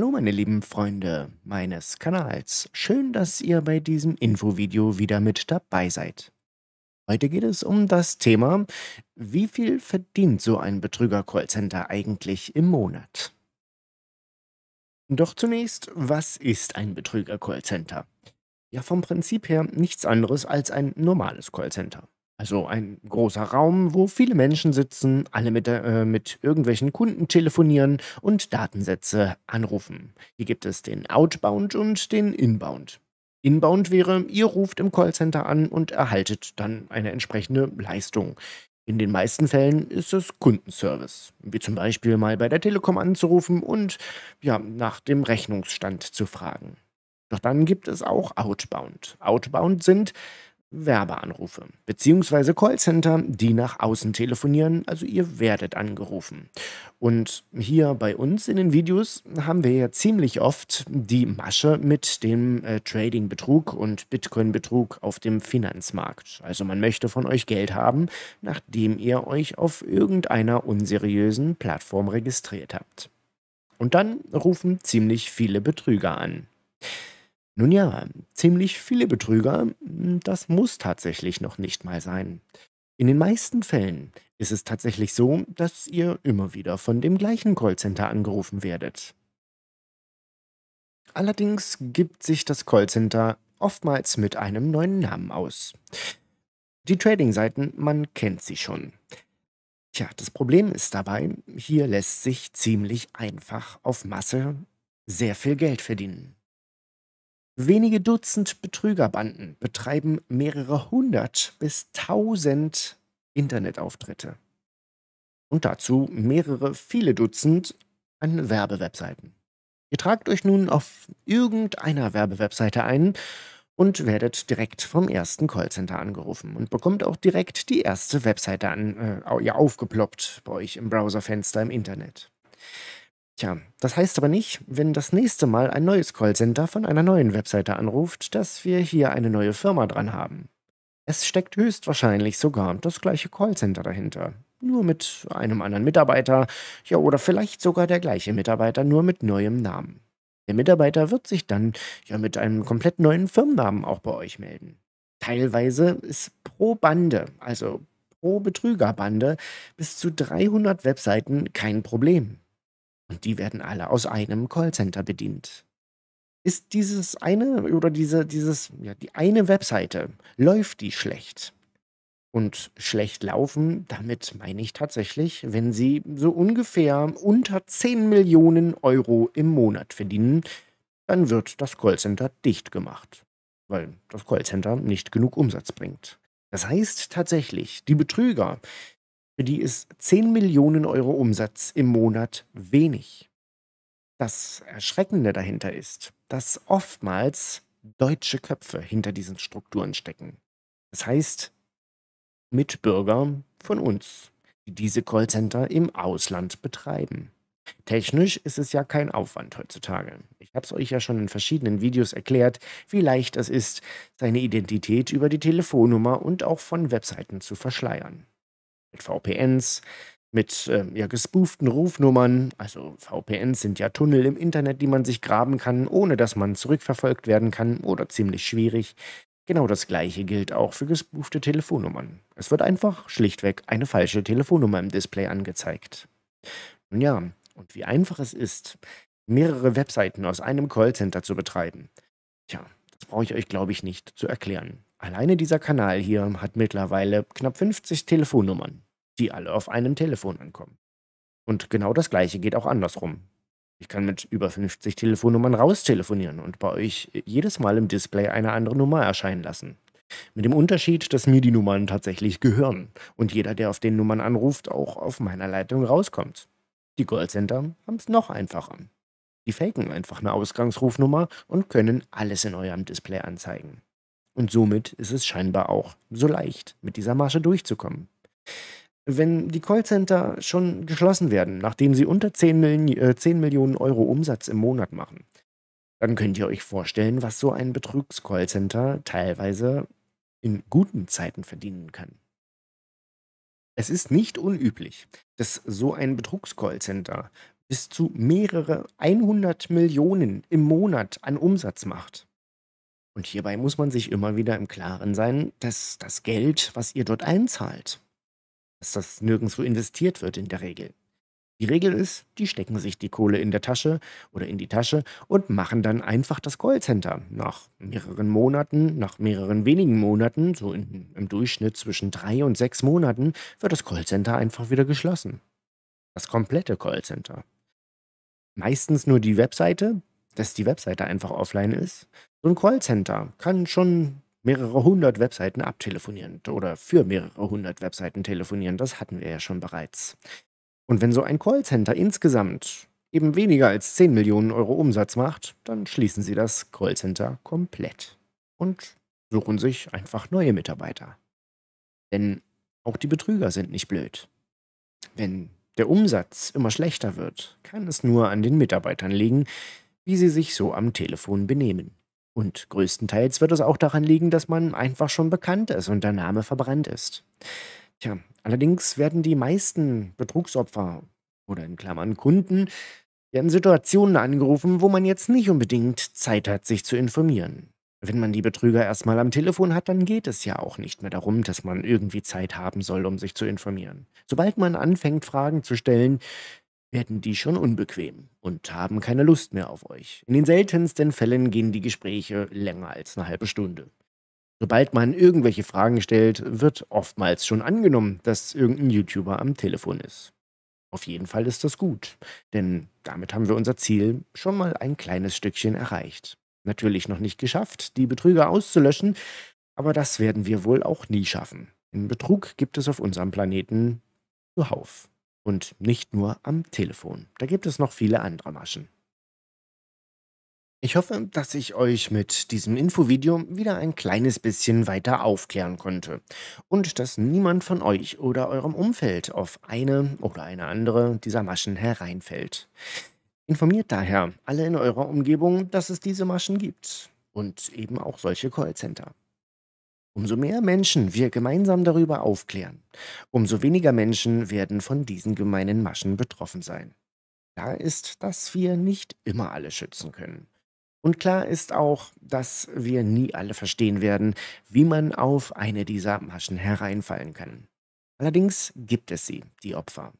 Hallo meine lieben Freunde meines Kanals, schön, dass ihr bei diesem Infovideo wieder mit dabei seid. Heute geht es um das Thema, wie viel verdient so ein Betrüger-Callcenter eigentlich im Monat? Doch zunächst, was ist ein Betrüger-Callcenter? Ja, vom Prinzip her nichts anderes als ein normales Callcenter. Also ein großer Raum, wo viele Menschen sitzen, alle mit, äh, mit irgendwelchen Kunden telefonieren und Datensätze anrufen. Hier gibt es den Outbound und den Inbound. Inbound wäre, ihr ruft im Callcenter an und erhaltet dann eine entsprechende Leistung. In den meisten Fällen ist es Kundenservice, wie zum Beispiel mal bei der Telekom anzurufen und ja, nach dem Rechnungsstand zu fragen. Doch dann gibt es auch Outbound. Outbound sind Werbeanrufe, bzw. Callcenter, die nach außen telefonieren, also ihr werdet angerufen. Und hier bei uns in den Videos haben wir ja ziemlich oft die Masche mit dem äh, Trading-Betrug und Bitcoin-Betrug auf dem Finanzmarkt. Also man möchte von euch Geld haben, nachdem ihr euch auf irgendeiner unseriösen Plattform registriert habt. Und dann rufen ziemlich viele Betrüger an. Nun ja, ziemlich viele Betrüger, hm, das muss tatsächlich noch nicht mal sein. In den meisten Fällen ist es tatsächlich so, dass ihr immer wieder von dem gleichen Callcenter angerufen werdet. Allerdings gibt sich das Callcenter oftmals mit einem neuen Namen aus. Die Trading-Seiten, man kennt sie schon. Tja, das Problem ist dabei, hier lässt sich ziemlich einfach auf Masse sehr viel Geld verdienen. Wenige Dutzend Betrügerbanden betreiben mehrere hundert bis tausend Internetauftritte. Und dazu mehrere viele Dutzend an Werbewebseiten. Ihr tragt euch nun auf irgendeiner Werbewebseite ein und werdet direkt vom ersten Callcenter angerufen und bekommt auch direkt die erste Webseite an, äh, aufgeploppt bei euch im Browserfenster im Internet. Tja, das heißt aber nicht, wenn das nächste Mal ein neues Callcenter von einer neuen Webseite anruft, dass wir hier eine neue Firma dran haben. Es steckt höchstwahrscheinlich sogar das gleiche Callcenter dahinter. Nur mit einem anderen Mitarbeiter, ja oder vielleicht sogar der gleiche Mitarbeiter, nur mit neuem Namen. Der Mitarbeiter wird sich dann ja mit einem komplett neuen Firmennamen auch bei euch melden. Teilweise ist pro Bande, also pro Betrügerbande, bis zu 300 Webseiten kein Problem. Und die werden alle aus einem Callcenter bedient. Ist dieses eine oder diese, dieses, ja, die eine Webseite, läuft die schlecht? Und schlecht laufen, damit meine ich tatsächlich, wenn sie so ungefähr unter 10 Millionen Euro im Monat verdienen, dann wird das Callcenter dicht gemacht, weil das Callcenter nicht genug Umsatz bringt. Das heißt tatsächlich, die Betrüger, für die ist 10 Millionen Euro Umsatz im Monat wenig. Das Erschreckende dahinter ist, dass oftmals deutsche Köpfe hinter diesen Strukturen stecken. Das heißt, Mitbürger von uns, die diese Callcenter im Ausland betreiben. Technisch ist es ja kein Aufwand heutzutage. Ich habe es euch ja schon in verschiedenen Videos erklärt, wie leicht es ist, seine Identität über die Telefonnummer und auch von Webseiten zu verschleiern mit VPNs, mit äh, ja, gespooften Rufnummern. Also VPNs sind ja Tunnel im Internet, die man sich graben kann, ohne dass man zurückverfolgt werden kann oder ziemlich schwierig. Genau das gleiche gilt auch für gespoofte Telefonnummern. Es wird einfach schlichtweg eine falsche Telefonnummer im Display angezeigt. Nun ja, und wie einfach es ist, mehrere Webseiten aus einem Callcenter zu betreiben. Tja, das brauche ich euch, glaube ich, nicht zu erklären. Alleine dieser Kanal hier hat mittlerweile knapp 50 Telefonnummern, die alle auf einem Telefon ankommen. Und genau das gleiche geht auch andersrum. Ich kann mit über 50 Telefonnummern raustelefonieren und bei euch jedes Mal im Display eine andere Nummer erscheinen lassen. Mit dem Unterschied, dass mir die Nummern tatsächlich gehören und jeder, der auf den Nummern anruft, auch auf meiner Leitung rauskommt. Die Goldcenter haben es noch einfacher. Die faken einfach eine Ausgangsrufnummer und können alles in eurem Display anzeigen. Und somit ist es scheinbar auch so leicht, mit dieser Masche durchzukommen. Wenn die Callcenter schon geschlossen werden, nachdem sie unter 10, Mil 10 Millionen Euro Umsatz im Monat machen, dann könnt ihr euch vorstellen, was so ein Betrugs-Callcenter teilweise in guten Zeiten verdienen kann. Es ist nicht unüblich, dass so ein Betrugs-Callcenter bis zu mehrere 100 Millionen im Monat an Umsatz macht. Und hierbei muss man sich immer wieder im Klaren sein, dass das Geld, was ihr dort einzahlt, dass das nirgendwo investiert wird in der Regel. Die Regel ist, die stecken sich die Kohle in der Tasche oder in die Tasche und machen dann einfach das Callcenter. Nach mehreren Monaten, nach mehreren wenigen Monaten, so in, im Durchschnitt zwischen drei und sechs Monaten, wird das Callcenter einfach wieder geschlossen. Das komplette Callcenter. Meistens nur die Webseite, dass die Webseite einfach offline ist so ein Callcenter kann schon mehrere hundert Webseiten abtelefonieren oder für mehrere hundert Webseiten telefonieren. Das hatten wir ja schon bereits. Und wenn so ein Callcenter insgesamt eben weniger als 10 Millionen Euro Umsatz macht, dann schließen sie das Callcenter komplett und suchen sich einfach neue Mitarbeiter. Denn auch die Betrüger sind nicht blöd. Wenn der Umsatz immer schlechter wird, kann es nur an den Mitarbeitern liegen, wie sie sich so am Telefon benehmen. Und größtenteils wird es auch daran liegen, dass man einfach schon bekannt ist und der Name verbrannt ist. Tja, allerdings werden die meisten Betrugsopfer oder in Klammern Kunden werden Situationen angerufen, wo man jetzt nicht unbedingt Zeit hat, sich zu informieren. Wenn man die Betrüger erstmal am Telefon hat, dann geht es ja auch nicht mehr darum, dass man irgendwie Zeit haben soll, um sich zu informieren. Sobald man anfängt, Fragen zu stellen, werden die schon unbequem und haben keine Lust mehr auf euch. In den seltensten Fällen gehen die Gespräche länger als eine halbe Stunde. Sobald man irgendwelche Fragen stellt, wird oftmals schon angenommen, dass irgendein YouTuber am Telefon ist. Auf jeden Fall ist das gut, denn damit haben wir unser Ziel schon mal ein kleines Stückchen erreicht. Natürlich noch nicht geschafft, die Betrüger auszulöschen, aber das werden wir wohl auch nie schaffen. Denn Betrug gibt es auf unserem Planeten zuhauf. Und nicht nur am Telefon. Da gibt es noch viele andere Maschen. Ich hoffe, dass ich euch mit diesem Infovideo wieder ein kleines bisschen weiter aufklären konnte und dass niemand von euch oder eurem Umfeld auf eine oder eine andere dieser Maschen hereinfällt. Informiert daher alle in eurer Umgebung, dass es diese Maschen gibt und eben auch solche Callcenter. Umso mehr Menschen wir gemeinsam darüber aufklären, umso weniger Menschen werden von diesen gemeinen Maschen betroffen sein. Klar ist, dass wir nicht immer alle schützen können. Und klar ist auch, dass wir nie alle verstehen werden, wie man auf eine dieser Maschen hereinfallen kann. Allerdings gibt es sie, die Opfer.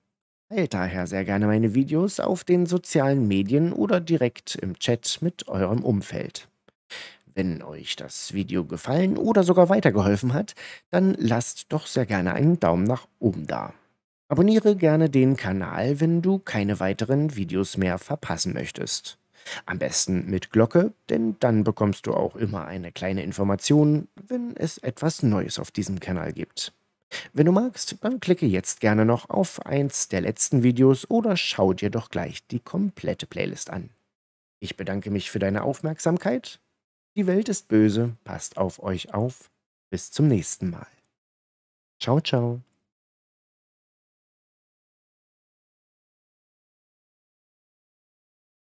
Teilt daher sehr gerne meine Videos auf den sozialen Medien oder direkt im Chat mit eurem Umfeld. Wenn euch das Video gefallen oder sogar weitergeholfen hat, dann lasst doch sehr gerne einen Daumen nach oben da. Abonniere gerne den Kanal, wenn du keine weiteren Videos mehr verpassen möchtest. Am besten mit Glocke, denn dann bekommst du auch immer eine kleine Information, wenn es etwas Neues auf diesem Kanal gibt. Wenn du magst, dann klicke jetzt gerne noch auf eins der letzten Videos oder schau dir doch gleich die komplette Playlist an. Ich bedanke mich für deine Aufmerksamkeit die Welt ist böse, passt auf euch auf. Bis zum nächsten Mal. Ciao, ciao.